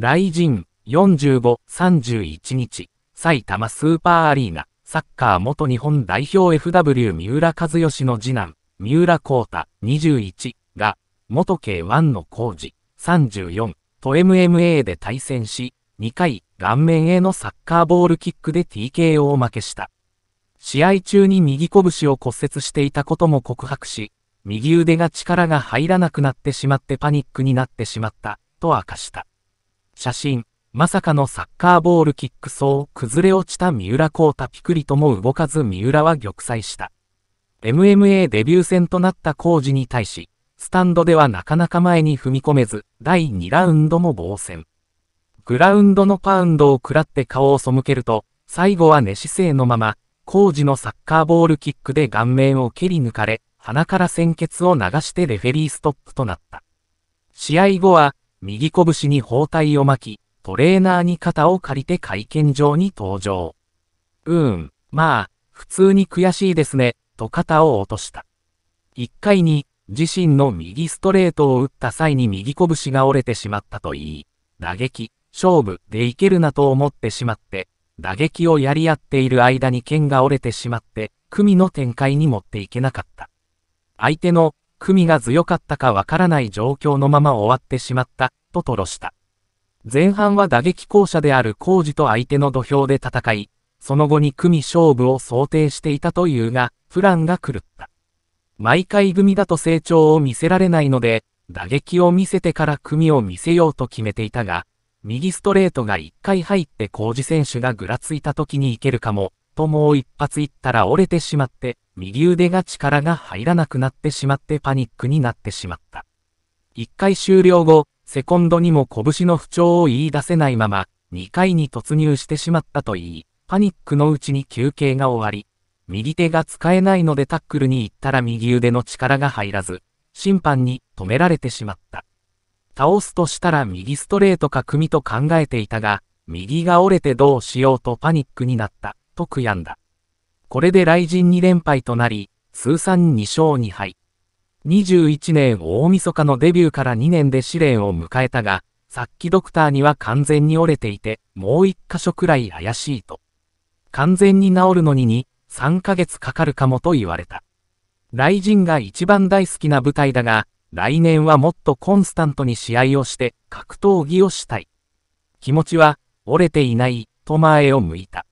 雷神45、31日、埼玉スーパーアリーナ、サッカー元日本代表 FW 三浦和義の次男、三浦光太21が、元 K1 の工事34と MMA で対戦し、2回顔面へのサッカーボールキックで TKO を負けした。試合中に右拳を骨折していたことも告白し、右腕が力が入らなくなってしまってパニックになってしまった、と明かした。写真、まさかのサッカーボールキックそう崩れ落ちた三浦幸太ピクリとも動かず三浦は玉砕した。MMA デビュー戦となった工事に対し、スタンドではなかなか前に踏み込めず、第2ラウンドも防戦。グラウンドのパウンドを食らって顔を背けると、最後は寝姿勢のまま、工事のサッカーボールキックで顔面を蹴り抜かれ、鼻から鮮血を流してレフェリーストップとなった。試合後は、右拳に包帯を巻き、トレーナーに肩を借りて会見場に登場。うーん、まあ、普通に悔しいですね、と肩を落とした。1回に、自身の右ストレートを打った際に右拳が折れてしまったと言い、打撃、勝負でいけるなと思ってしまって、打撃をやり合っている間に剣が折れてしまって、組の展開に持っていけなかった。相手の組が強かったかわからない状況のまま終わってしまった、と吐露した。前半は打撃校舎である工事と相手の土俵で戦い、その後に組勝負を想定していたというが、プランが狂った。毎回組だと成長を見せられないので、打撃を見せてから組を見せようと決めていたが、右ストレートが1回入って工事選手がぐらついた時にいけるかも、ともう一発いったら折れてしまって、右腕が力が入らなくなってしまってパニックになってしまった。1回終了後、セコンドにも拳の不調を言い出せないまま、2回に突入してしまったと言い、パニックのうちに休憩が終わり、右手が使えないのでタックルに行ったら右腕の力が入らず、審判に止められてしまった。倒すとしたら右ストレートか組と考えていたが、右が折れてどうしようとパニックになった。と悔やんだ。これで雷神2連敗となり、通算2勝2敗。21年大晦日のデビューから2年で試練を迎えたが、さっきドクターには完全に折れていて、もう1箇所くらい怪しいと。完全に治るのにに、3ヶ月かかるかもと言われた。雷神が一番大好きな舞台だが、来年はもっとコンスタントに試合をして格闘技をしたい。気持ちは折れていないと前を向いた。